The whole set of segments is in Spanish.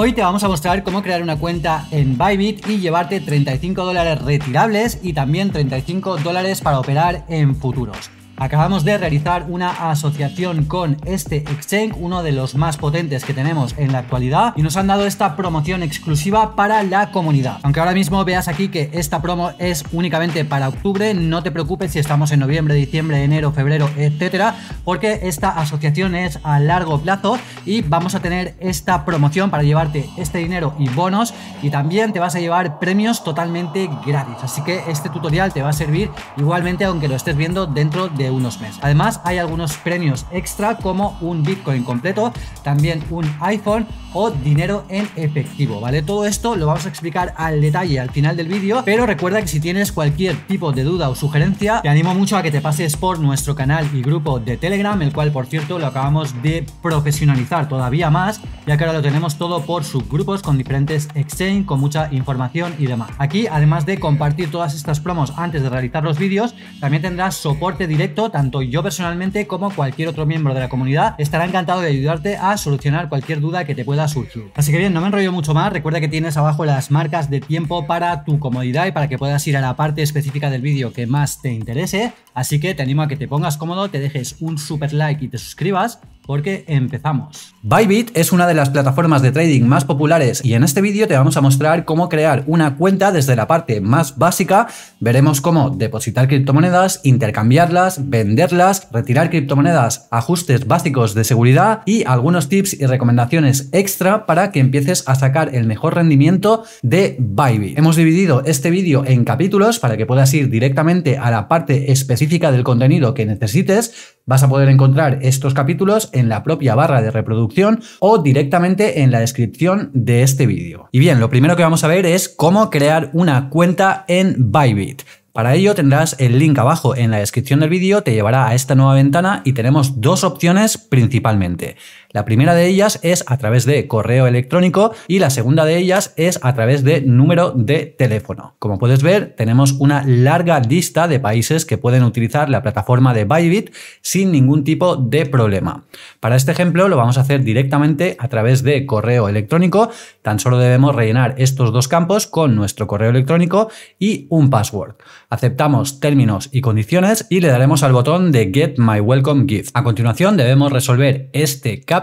Hoy te vamos a mostrar cómo crear una cuenta en Bybit y llevarte 35 dólares retirables y también 35 dólares para operar en futuros. Acabamos de realizar una asociación con este exchange, uno de los más potentes que tenemos en la actualidad, y nos han dado esta promoción exclusiva para la comunidad. Aunque ahora mismo veas aquí que esta promo es únicamente para octubre, no te preocupes si estamos en noviembre, diciembre, enero, febrero, etcétera, porque esta asociación es a largo plazo y vamos a tener esta promoción para llevarte este dinero y bonos y también te vas a llevar premios totalmente gratis. Así que este tutorial te va a servir igualmente aunque lo estés viendo dentro de unos meses. Además, hay algunos premios extra como un Bitcoin completo, también un iPhone o dinero en efectivo, ¿vale? Todo esto lo vamos a explicar al detalle al final del vídeo, pero recuerda que si tienes cualquier tipo de duda o sugerencia, te animo mucho a que te pases por nuestro canal y grupo de Telegram, el cual por cierto lo acabamos de profesionalizar todavía más, ya que ahora lo tenemos todo por subgrupos con diferentes exchange, con mucha información y demás. Aquí, además de compartir todas estas promos antes de realizar los vídeos, también tendrás soporte directo tanto yo personalmente como cualquier otro miembro de la comunidad estará encantado de ayudarte a solucionar cualquier duda que te pueda surgir. Así que bien, no me enrollo mucho más, recuerda que tienes abajo las marcas de tiempo para tu comodidad y para que puedas ir a la parte específica del vídeo que más te interese, así que te animo a que te pongas cómodo, te dejes un super like y te suscribas porque empezamos. Bybit es una de las plataformas de trading más populares y en este vídeo te vamos a mostrar cómo crear una cuenta desde la parte más básica. Veremos cómo depositar criptomonedas, intercambiarlas, venderlas, retirar criptomonedas, ajustes básicos de seguridad y algunos tips y recomendaciones extra para que empieces a sacar el mejor rendimiento de Bybit. Hemos dividido este vídeo en capítulos para que puedas ir directamente a la parte específica del contenido que necesites Vas a poder encontrar estos capítulos en la propia barra de reproducción o directamente en la descripción de este vídeo. Y bien, lo primero que vamos a ver es cómo crear una cuenta en Bybit. Para ello tendrás el link abajo en la descripción del vídeo, te llevará a esta nueva ventana y tenemos dos opciones principalmente. La primera de ellas es a través de correo electrónico y la segunda de ellas es a través de número de teléfono. Como puedes ver, tenemos una larga lista de países que pueden utilizar la plataforma de Bybit sin ningún tipo de problema. Para este ejemplo lo vamos a hacer directamente a través de correo electrónico. Tan solo debemos rellenar estos dos campos con nuestro correo electrónico y un password. Aceptamos términos y condiciones y le daremos al botón de Get My Welcome Gift. A continuación debemos resolver este caso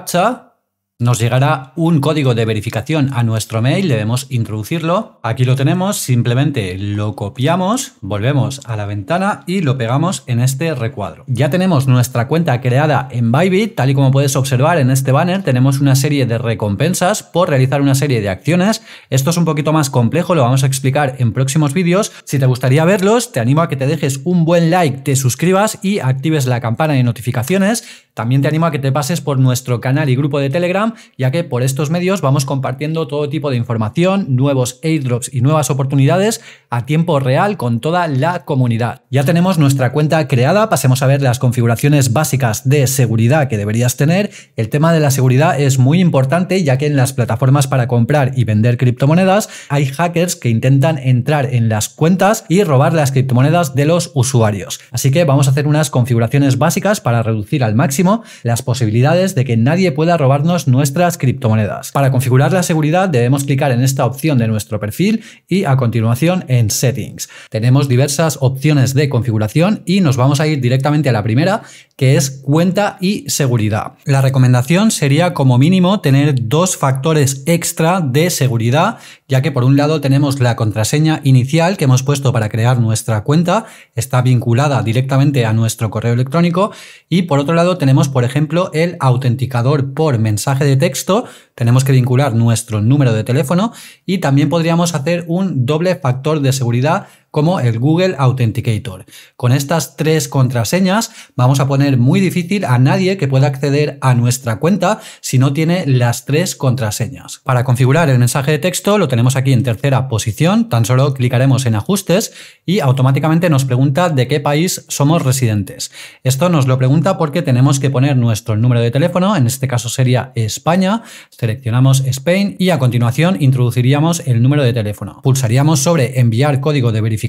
nos llegará un código de verificación a nuestro mail, debemos introducirlo. Aquí lo tenemos, simplemente lo copiamos, volvemos a la ventana y lo pegamos en este recuadro. Ya tenemos nuestra cuenta creada en Bybit, tal y como puedes observar en este banner tenemos una serie de recompensas por realizar una serie de acciones. Esto es un poquito más complejo, lo vamos a explicar en próximos vídeos. Si te gustaría verlos, te animo a que te dejes un buen like, te suscribas y actives la campana de notificaciones también te animo a que te pases por nuestro canal y grupo de Telegram, ya que por estos medios vamos compartiendo todo tipo de información, nuevos airdrops y nuevas oportunidades a tiempo real con toda la comunidad. Ya tenemos nuestra cuenta creada, pasemos a ver las configuraciones básicas de seguridad que deberías tener. El tema de la seguridad es muy importante, ya que en las plataformas para comprar y vender criptomonedas hay hackers que intentan entrar en las cuentas y robar las criptomonedas de los usuarios. Así que vamos a hacer unas configuraciones básicas para reducir al máximo las posibilidades de que nadie pueda robarnos nuestras criptomonedas. Para configurar la seguridad debemos clicar en esta opción de nuestro perfil y a continuación en Settings. Tenemos diversas opciones de configuración y nos vamos a ir directamente a la primera que es cuenta y seguridad. La recomendación sería como mínimo tener dos factores extra de seguridad ya que por un lado tenemos la contraseña inicial que hemos puesto para crear nuestra cuenta, está vinculada directamente a nuestro correo electrónico, y por otro lado tenemos, por ejemplo, el autenticador por mensaje de texto, tenemos que vincular nuestro número de teléfono y también podríamos hacer un doble factor de seguridad como el Google Authenticator. Con estas tres contraseñas vamos a poner muy difícil a nadie que pueda acceder a nuestra cuenta si no tiene las tres contraseñas. Para configurar el mensaje de texto lo tenemos aquí en tercera posición, tan solo clicaremos en ajustes y automáticamente nos pregunta de qué país somos residentes. Esto nos lo pregunta porque tenemos que poner nuestro número de teléfono, en este caso sería España, seleccionamos Spain y a continuación introduciríamos el número de teléfono. Pulsaríamos sobre enviar código de verificación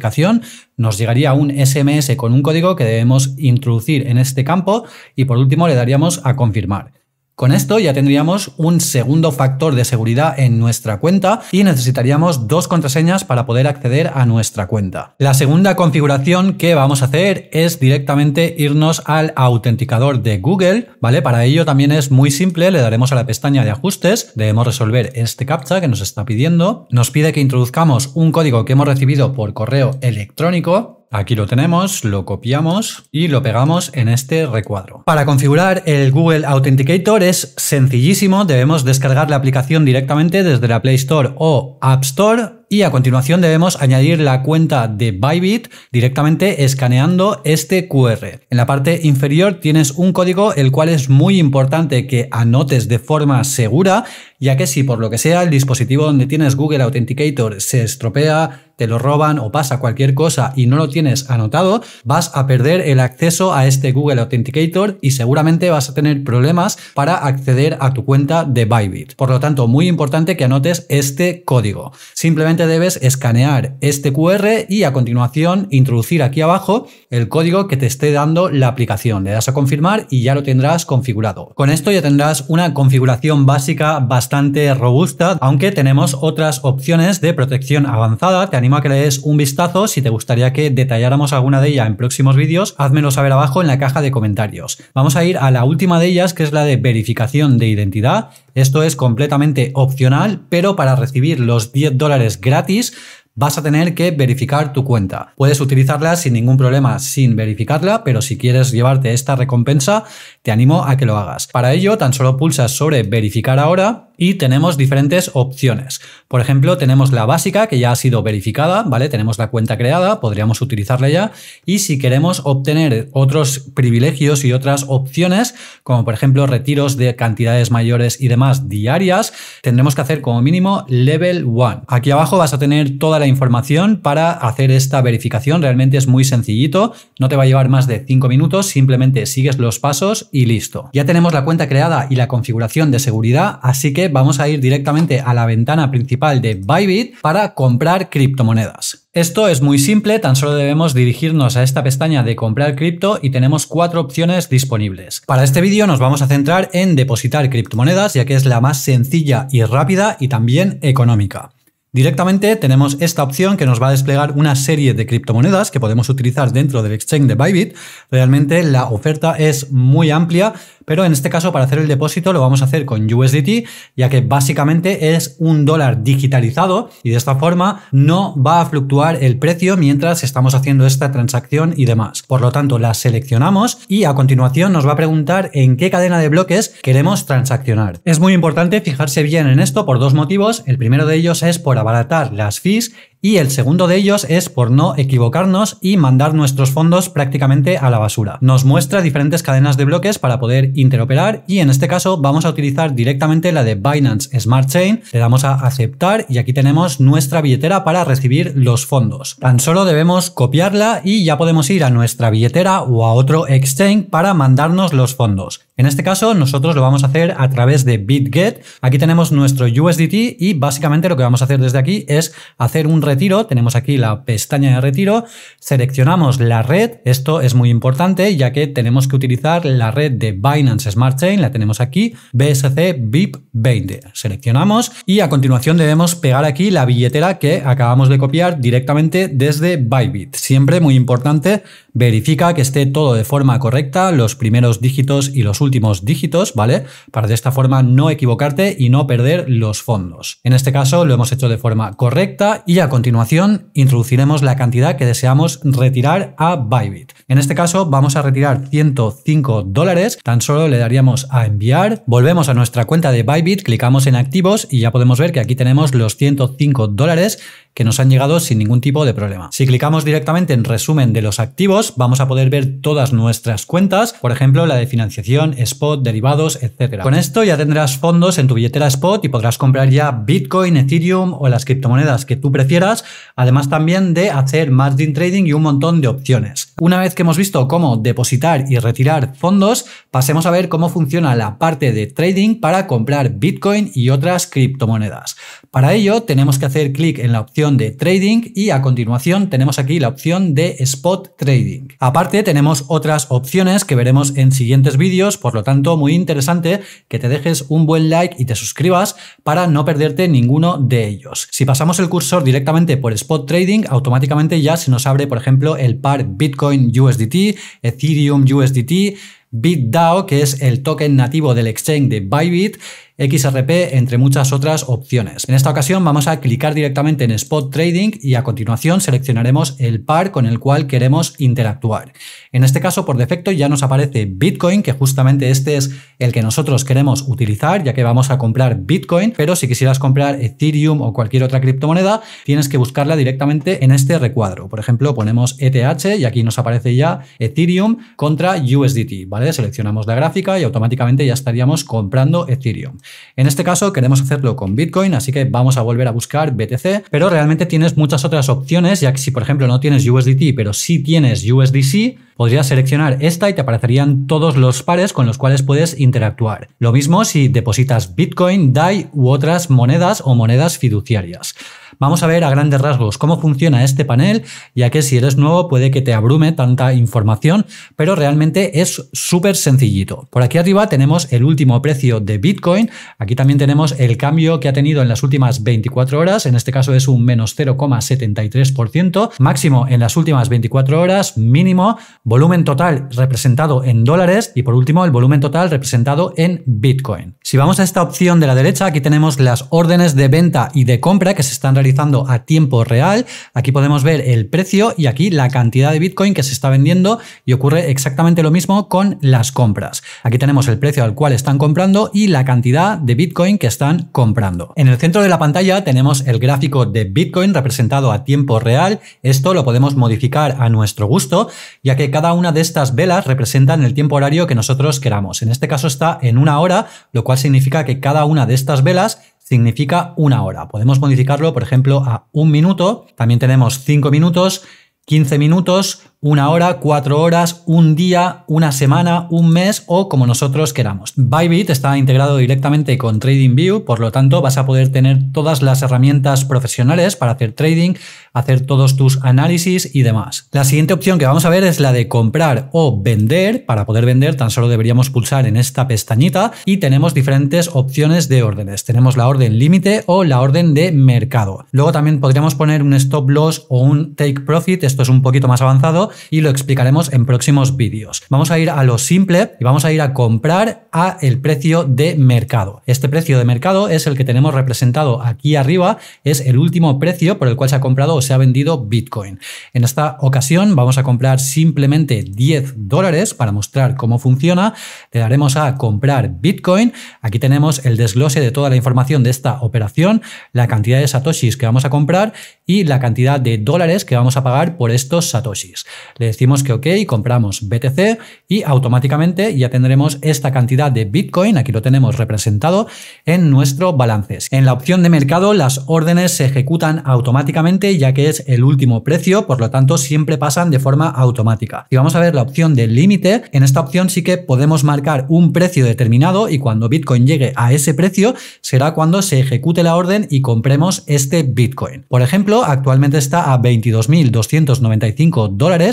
nos llegaría un SMS con un código que debemos introducir en este campo y por último le daríamos a confirmar. Con esto ya tendríamos un segundo factor de seguridad en nuestra cuenta y necesitaríamos dos contraseñas para poder acceder a nuestra cuenta. La segunda configuración que vamos a hacer es directamente irnos al autenticador de Google, ¿vale? Para ello también es muy simple, le daremos a la pestaña de ajustes, debemos resolver este captcha que nos está pidiendo, nos pide que introduzcamos un código que hemos recibido por correo electrónico, Aquí lo tenemos, lo copiamos y lo pegamos en este recuadro. Para configurar el Google Authenticator es sencillísimo, debemos descargar la aplicación directamente desde la Play Store o App Store y a continuación debemos añadir la cuenta de Bybit directamente escaneando este QR. En la parte inferior tienes un código el cual es muy importante que anotes de forma segura, ya que si por lo que sea el dispositivo donde tienes Google Authenticator se estropea, te lo roban o pasa cualquier cosa y no lo tienes anotado, vas a perder el acceso a este Google Authenticator y seguramente vas a tener problemas para acceder a tu cuenta de Bybit. Por lo tanto, muy importante que anotes este código. Simplemente debes escanear este QR y a continuación introducir aquí abajo el código que te esté dando la aplicación. Le das a confirmar y ya lo tendrás configurado. Con esto ya tendrás una configuración básica bastante robusta, aunque tenemos otras opciones de protección avanzada animo a que le des un vistazo. Si te gustaría que detalláramos alguna de ellas en próximos vídeos, házmelo saber abajo en la caja de comentarios. Vamos a ir a la última de ellas, que es la de verificación de identidad. Esto es completamente opcional, pero para recibir los 10 dólares gratis, vas a tener que verificar tu cuenta. Puedes utilizarla sin ningún problema sin verificarla, pero si quieres llevarte esta recompensa, te animo a que lo hagas. Para ello, tan solo pulsas sobre verificar ahora y tenemos diferentes opciones. Por ejemplo, tenemos la básica que ya ha sido verificada, ¿vale? Tenemos la cuenta creada, podríamos utilizarla ya. Y si queremos obtener otros privilegios y otras opciones, como por ejemplo retiros de cantidades mayores y demás diarias, tendremos que hacer como mínimo level 1. Aquí abajo vas a tener toda la información para hacer esta verificación. Realmente es muy sencillito, no te va a llevar más de 5 minutos, simplemente sigues los pasos y listo. Ya tenemos la cuenta creada y la configuración de seguridad, así que vamos a ir directamente a la ventana principal de Bybit para comprar criptomonedas. Esto es muy simple, tan solo debemos dirigirnos a esta pestaña de comprar cripto y tenemos cuatro opciones disponibles. Para este vídeo nos vamos a centrar en depositar criptomonedas ya que es la más sencilla y rápida y también económica. Directamente tenemos esta opción que nos va a desplegar una serie de criptomonedas que podemos utilizar dentro del exchange de Bybit. Realmente la oferta es muy amplia, pero en este caso para hacer el depósito lo vamos a hacer con USDT, ya que básicamente es un dólar digitalizado y de esta forma no va a fluctuar el precio mientras estamos haciendo esta transacción y demás. Por lo tanto, la seleccionamos y a continuación nos va a preguntar en qué cadena de bloques queremos transaccionar. Es muy importante fijarse bien en esto por dos motivos. El primero de ellos es por abaratar las fees y el segundo de ellos es por no equivocarnos y mandar nuestros fondos prácticamente a la basura. Nos muestra diferentes cadenas de bloques para poder interoperar y en este caso vamos a utilizar directamente la de Binance Smart Chain. Le damos a aceptar y aquí tenemos nuestra billetera para recibir los fondos. Tan solo debemos copiarla y ya podemos ir a nuestra billetera o a otro exchange para mandarnos los fondos. En este caso nosotros lo vamos a hacer a través de BitGet. Aquí tenemos nuestro USDT y básicamente lo que vamos a hacer desde aquí es hacer un red retiro, tenemos aquí la pestaña de retiro, seleccionamos la red, esto es muy importante ya que tenemos que utilizar la red de Binance Smart Chain, la tenemos aquí, BSC VIP 20. Seleccionamos y a continuación debemos pegar aquí la billetera que acabamos de copiar directamente desde Bybit. Siempre muy importante, verifica que esté todo de forma correcta, los primeros dígitos y los últimos dígitos, ¿vale? Para de esta forma no equivocarte y no perder los fondos. En este caso lo hemos hecho de forma correcta y a continuación introduciremos la cantidad que deseamos retirar a Bybit. En este caso vamos a retirar 105 dólares, tan solo le daríamos a enviar, volvemos a nuestra cuenta de Bybit, clicamos en activos y ya podemos ver que aquí tenemos los 105 dólares que nos han llegado sin ningún tipo de problema. Si clicamos directamente en resumen de los activos, vamos a poder ver todas nuestras cuentas, por ejemplo la de financiación, spot, derivados, etcétera Con esto ya tendrás fondos en tu billetera spot y podrás comprar ya Bitcoin, Ethereum o las criptomonedas que tú prefieras, además también de hacer margin trading y un montón de opciones. Una vez que hemos visto cómo depositar y retirar fondos, pasemos a ver cómo funciona la parte de trading para comprar Bitcoin y otras criptomonedas. Para ello tenemos que hacer clic en la opción de trading y a continuación tenemos aquí la opción de spot trading. Aparte tenemos otras opciones que veremos en siguientes vídeos, por lo tanto muy interesante que te dejes un buen like y te suscribas para no perderte ninguno de ellos. Si pasamos el cursor directamente por spot trading, automáticamente ya se nos abre por ejemplo el par Bitcoin USDT, Ethereum USDT, BitDAO, que es el token nativo del exchange de Bybit, XRP, entre muchas otras opciones. En esta ocasión vamos a clicar directamente en Spot Trading y a continuación seleccionaremos el par con el cual queremos interactuar. En este caso, por defecto, ya nos aparece Bitcoin, que justamente este es el que nosotros queremos utilizar, ya que vamos a comprar Bitcoin, pero si quisieras comprar Ethereum o cualquier otra criptomoneda, tienes que buscarla directamente en este recuadro. Por ejemplo, ponemos ETH y aquí nos aparece ya Ethereum contra USDT, ¿vale? Seleccionamos la gráfica y automáticamente ya estaríamos comprando Ethereum. En este caso queremos hacerlo con Bitcoin, así que vamos a volver a buscar BTC, pero realmente tienes muchas otras opciones, ya que si por ejemplo no tienes USDT, pero sí tienes USDC, Podrías seleccionar esta y te aparecerían todos los pares con los cuales puedes interactuar. Lo mismo si depositas Bitcoin, DAI u otras monedas o monedas fiduciarias. Vamos a ver a grandes rasgos cómo funciona este panel, ya que si eres nuevo puede que te abrume tanta información, pero realmente es súper sencillito. Por aquí arriba tenemos el último precio de Bitcoin, aquí también tenemos el cambio que ha tenido en las últimas 24 horas, en este caso es un menos 0,73%, máximo en las últimas 24 horas, mínimo, volumen total representado en dólares y por último el volumen total representado en Bitcoin. Si vamos a esta opción de la derecha, aquí tenemos las órdenes de venta y de compra que se están realizando a tiempo real. Aquí podemos ver el precio y aquí la cantidad de Bitcoin que se está vendiendo y ocurre exactamente lo mismo con las compras. Aquí tenemos el precio al cual están comprando y la cantidad de Bitcoin que están comprando. En el centro de la pantalla tenemos el gráfico de Bitcoin representado a tiempo real. Esto lo podemos modificar a nuestro gusto, ya que cada una de estas velas representan el tiempo horario que nosotros queramos. En este caso está en una hora, lo cual significa que cada una de estas velas significa una hora. Podemos modificarlo, por ejemplo, a un minuto. También tenemos cinco minutos, 15 minutos, una hora, cuatro horas, un día, una semana, un mes o como nosotros queramos. Bybit está integrado directamente con TradingView, por lo tanto vas a poder tener todas las herramientas profesionales para hacer trading, hacer todos tus análisis y demás. La siguiente opción que vamos a ver es la de comprar o vender. Para poder vender tan solo deberíamos pulsar en esta pestañita y tenemos diferentes opciones de órdenes. Tenemos la orden límite o la orden de mercado. Luego también podríamos poner un stop loss o un take profit, esto es un poquito más avanzado y lo explicaremos en próximos vídeos. Vamos a ir a lo simple y vamos a ir a comprar a el precio de mercado. Este precio de mercado es el que tenemos representado aquí arriba, es el último precio por el cual se ha comprado o se ha vendido Bitcoin. En esta ocasión vamos a comprar simplemente 10 dólares para mostrar cómo funciona. Le daremos a comprar Bitcoin. Aquí tenemos el desglose de toda la información de esta operación, la cantidad de satoshis que vamos a comprar y la cantidad de dólares que vamos a pagar por estos satoshis. Le decimos que ok, compramos BTC y automáticamente ya tendremos esta cantidad de Bitcoin, aquí lo tenemos representado, en nuestro balance. En la opción de mercado las órdenes se ejecutan automáticamente ya que es el último precio, por lo tanto siempre pasan de forma automática. Y vamos a ver la opción de límite, en esta opción sí que podemos marcar un precio determinado y cuando Bitcoin llegue a ese precio será cuando se ejecute la orden y compremos este Bitcoin. Por ejemplo, actualmente está a 22.295 dólares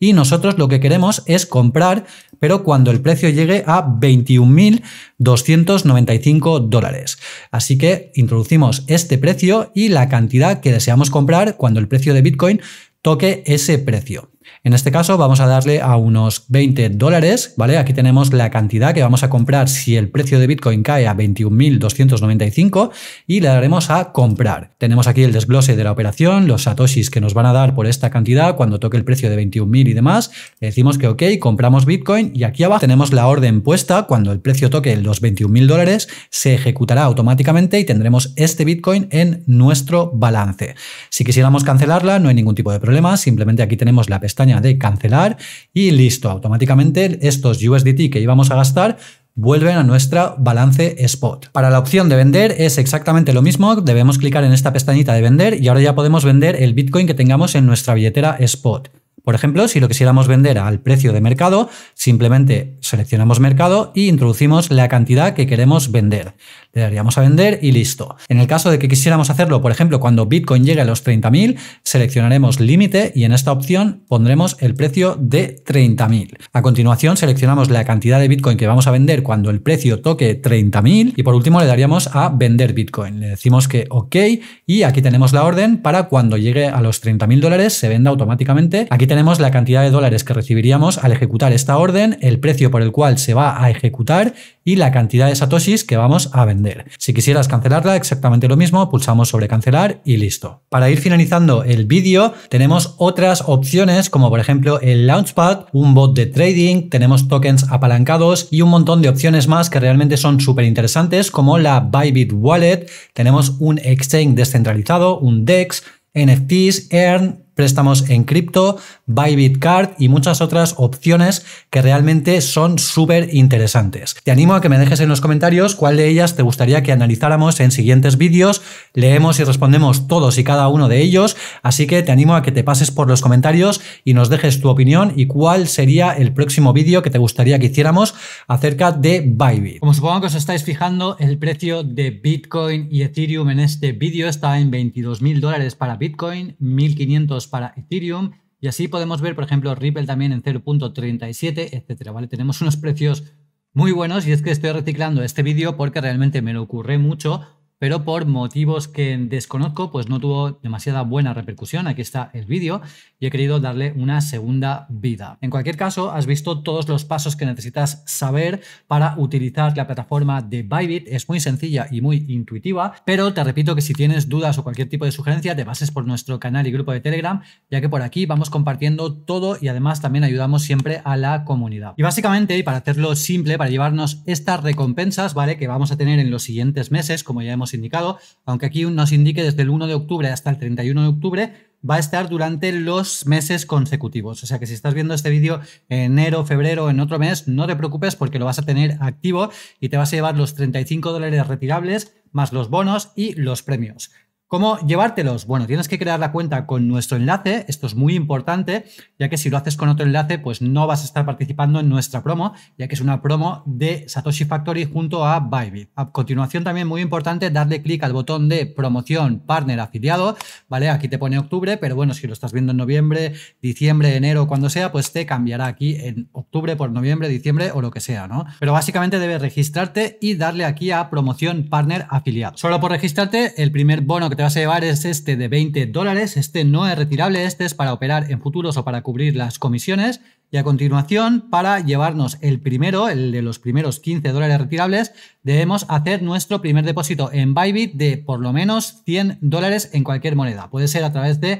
y nosotros lo que queremos es comprar, pero cuando el precio llegue a 21.295 dólares. Así que introducimos este precio y la cantidad que deseamos comprar cuando el precio de Bitcoin toque ese precio. En este caso vamos a darle a unos 20 dólares, ¿vale? Aquí tenemos la cantidad que vamos a comprar si el precio de Bitcoin cae a 21.295 y le daremos a comprar. Tenemos aquí el desglose de la operación, los satoshis que nos van a dar por esta cantidad cuando toque el precio de 21.000 y demás. Le decimos que ok, compramos Bitcoin y aquí abajo tenemos la orden puesta. Cuando el precio toque los 21.000 dólares, se ejecutará automáticamente y tendremos este Bitcoin en nuestro balance. Si quisiéramos cancelarla, no hay ningún tipo de problema. Simplemente aquí tenemos la pestaña de cancelar y listo, automáticamente estos USDT que íbamos a gastar vuelven a nuestra balance spot. Para la opción de vender es exactamente lo mismo, debemos clicar en esta pestañita de vender y ahora ya podemos vender el Bitcoin que tengamos en nuestra billetera spot. Por ejemplo, si lo quisiéramos vender al precio de mercado, simplemente seleccionamos mercado y introducimos la cantidad que queremos vender le daríamos a vender y listo. En el caso de que quisiéramos hacerlo, por ejemplo, cuando Bitcoin llegue a los 30.000, seleccionaremos límite y en esta opción pondremos el precio de 30.000. A continuación seleccionamos la cantidad de Bitcoin que vamos a vender cuando el precio toque 30.000 y por último le daríamos a vender Bitcoin. Le decimos que ok y aquí tenemos la orden para cuando llegue a los 30.000 dólares se venda automáticamente. Aquí tenemos la cantidad de dólares que recibiríamos al ejecutar esta orden, el precio por el cual se va a ejecutar y la cantidad de satoshis que vamos a vender. Si quisieras cancelarla, exactamente lo mismo, pulsamos sobre cancelar y listo. Para ir finalizando el vídeo, tenemos otras opciones como por ejemplo el Launchpad, un bot de trading, tenemos tokens apalancados y un montón de opciones más que realmente son súper interesantes como la Bybit Wallet, tenemos un exchange descentralizado, un DEX, NFTs, EARN, préstamos en cripto, Buy Card y muchas otras opciones que realmente son súper interesantes. Te animo a que me dejes en los comentarios cuál de ellas te gustaría que analizáramos en siguientes vídeos. Leemos y respondemos todos y cada uno de ellos, así que te animo a que te pases por los comentarios y nos dejes tu opinión y cuál sería el próximo vídeo que te gustaría que hiciéramos acerca de Bybit. Como supongo que os estáis fijando, el precio de Bitcoin y Ethereum en este vídeo está en 22.000 dólares para Bitcoin, 1.500 para Ethereum. Y así podemos ver, por ejemplo, Ripple también en 0.37, etcétera, ¿vale? Tenemos unos precios muy buenos y es que estoy reciclando este vídeo porque realmente me lo ocurre mucho pero por motivos que desconozco, pues no tuvo demasiada buena repercusión. Aquí está el vídeo y he querido darle una segunda vida. En cualquier caso, has visto todos los pasos que necesitas saber para utilizar la plataforma de Bybit. Es muy sencilla y muy intuitiva, pero te repito que si tienes dudas o cualquier tipo de sugerencia, te bases por nuestro canal y grupo de Telegram, ya que por aquí vamos compartiendo todo y además también ayudamos siempre a la comunidad. Y básicamente, para hacerlo simple, para llevarnos estas recompensas, ¿vale? Que vamos a tener en los siguientes meses, como ya hemos indicado, aunque aquí nos indique desde el 1 de octubre hasta el 31 de octubre, va a estar durante los meses consecutivos. O sea que si estás viendo este vídeo enero, febrero, en otro mes, no te preocupes porque lo vas a tener activo y te vas a llevar los 35 dólares retirables más los bonos y los premios. ¿Cómo llevártelos? Bueno, tienes que crear la cuenta con nuestro enlace, esto es muy importante, ya que si lo haces con otro enlace, pues no vas a estar participando en nuestra promo, ya que es una promo de Satoshi Factory junto a Bybit. A continuación también muy importante darle clic al botón de promoción partner afiliado, ¿vale? Aquí te pone octubre, pero bueno, si lo estás viendo en noviembre, diciembre, enero, cuando sea, pues te cambiará aquí en octubre por noviembre, diciembre o lo que sea, ¿no? Pero básicamente debes registrarte y darle aquí a promoción partner afiliado. Solo por registrarte, el primer bono que te vas a llevar es este de 20 dólares. Este no es retirable, este es para operar en futuros o para cubrir las comisiones. Y a continuación, para llevarnos el primero, el de los primeros 15 dólares retirables, debemos hacer nuestro primer depósito en Bybit de por lo menos 100 dólares en cualquier moneda. Puede ser a través de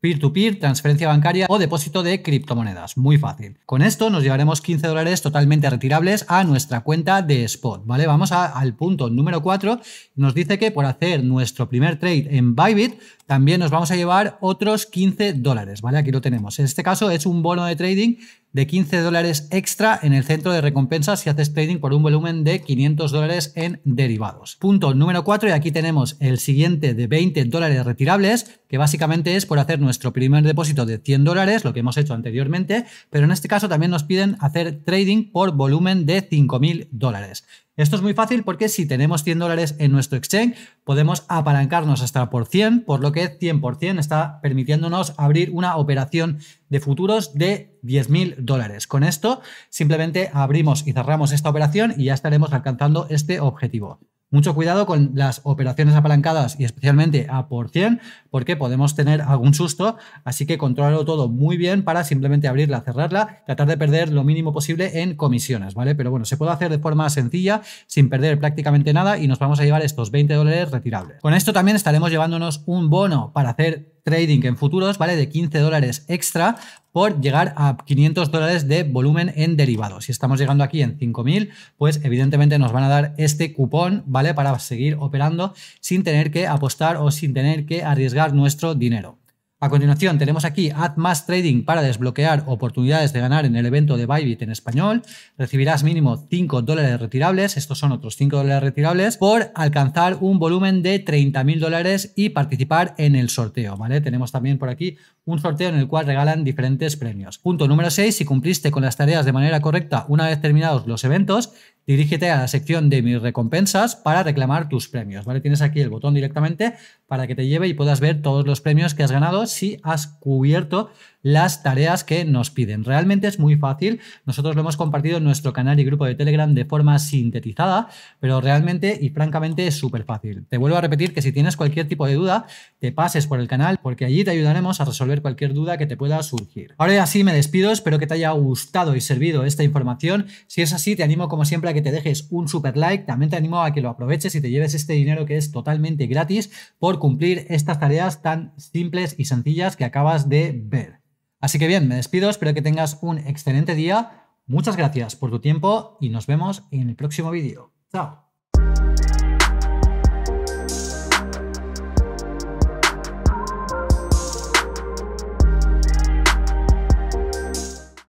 peer-to-peer, transferencia bancaria o depósito de criptomonedas. Muy fácil. Con esto nos llevaremos 15 dólares totalmente retirables a nuestra cuenta de spot, ¿vale? Vamos al punto número 4. Nos dice que por hacer nuestro primer trade en Bybit también nos vamos a llevar otros 15 dólares, ¿vale? Aquí lo tenemos. En este caso es un bono de trading de 15 dólares extra en el centro de recompensas si haces trading por un volumen de 500 dólares en derivados. Punto número 4, y aquí tenemos el siguiente de 20 dólares retirables, que básicamente es por hacer nuestro primer depósito de 100 dólares, lo que hemos hecho anteriormente, pero en este caso también nos piden hacer trading por volumen de 5.000 dólares. Esto es muy fácil porque si tenemos 100 dólares en nuestro exchange, podemos apalancarnos hasta por 100, por lo que 100% está permitiéndonos abrir una operación de futuros de 10.000 mil dólares. Con esto, simplemente abrimos y cerramos esta operación y ya estaremos alcanzando este objetivo. Mucho cuidado con las operaciones apalancadas y especialmente a por 100 porque podemos tener algún susto, así que controlarlo todo muy bien para simplemente abrirla, cerrarla, tratar de perder lo mínimo posible en comisiones, ¿vale? Pero bueno, se puede hacer de forma sencilla sin perder prácticamente nada y nos vamos a llevar estos 20 dólares retirables. Con esto también estaremos llevándonos un bono para hacer trading en futuros, ¿vale? De 15 dólares extra por llegar a 500 dólares de volumen en derivados. Si estamos llegando aquí en 5.000, pues evidentemente nos van a dar este cupón, ¿vale? Para seguir operando sin tener que apostar o sin tener que arriesgar nuestro dinero. A continuación, tenemos aquí Add Más Trading para desbloquear oportunidades de ganar en el evento de Bybit en español. Recibirás mínimo 5 dólares retirables, estos son otros 5 dólares retirables, por alcanzar un volumen de 30.000 dólares y participar en el sorteo, ¿vale? Tenemos también por aquí un sorteo en el cual regalan diferentes premios. Punto número 6, si cumpliste con las tareas de manera correcta una vez terminados los eventos, dirígete a la sección de mis recompensas para reclamar tus premios, ¿vale? Tienes aquí el botón directamente para que te lleve y puedas ver todos los premios que has ganado si has cubierto las tareas que nos piden. Realmente es muy fácil, nosotros lo hemos compartido en nuestro canal y grupo de Telegram de forma sintetizada, pero realmente y francamente es súper fácil. Te vuelvo a repetir que si tienes cualquier tipo de duda, te pases por el canal porque allí te ayudaremos a resolver cualquier duda que te pueda surgir. Ahora ya sí me despido, espero que te haya gustado y servido esta información. Si es así, te animo como siempre a que te dejes un super like, también te animo a que lo aproveches y te lleves este dinero que es totalmente gratis por cumplir estas tareas tan simples y sencillas que acabas de ver. Así que bien, me despido, espero que tengas un excelente día, muchas gracias por tu tiempo y nos vemos en el próximo vídeo. Chao.